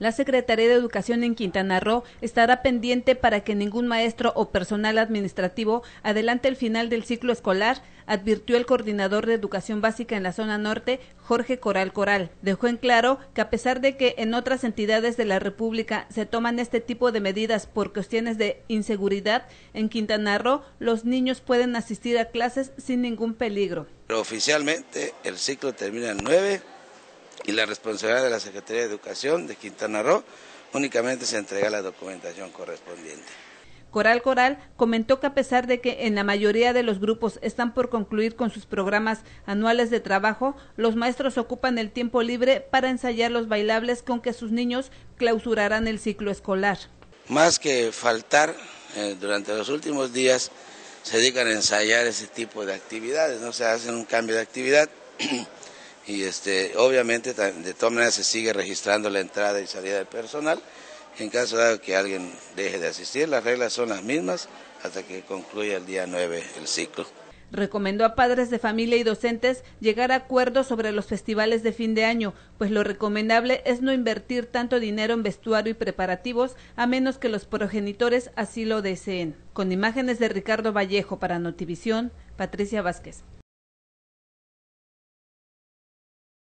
La Secretaría de Educación en Quintana Roo estará pendiente para que ningún maestro o personal administrativo adelante el final del ciclo escolar, advirtió el coordinador de educación básica en la zona norte, Jorge Coral Coral. Dejó en claro que a pesar de que en otras entidades de la República se toman este tipo de medidas por cuestiones de inseguridad, en Quintana Roo los niños pueden asistir a clases sin ningún peligro. Pero oficialmente el ciclo termina el 9 y la responsabilidad de la Secretaría de Educación de Quintana Roo únicamente se entrega la documentación correspondiente. Coral Coral comentó que a pesar de que en la mayoría de los grupos están por concluir con sus programas anuales de trabajo, los maestros ocupan el tiempo libre para ensayar los bailables con que sus niños clausurarán el ciclo escolar. Más que faltar, eh, durante los últimos días se dedican a ensayar ese tipo de actividades, no se hacen un cambio de actividad y este, obviamente de todas maneras se sigue registrando la entrada y salida del personal. En caso de que alguien deje de asistir, las reglas son las mismas hasta que concluya el día 9 el ciclo. Recomendó a padres de familia y docentes llegar a acuerdos sobre los festivales de fin de año, pues lo recomendable es no invertir tanto dinero en vestuario y preparativos a menos que los progenitores así lo deseen. Con imágenes de Ricardo Vallejo para Notivisión, Patricia Vázquez.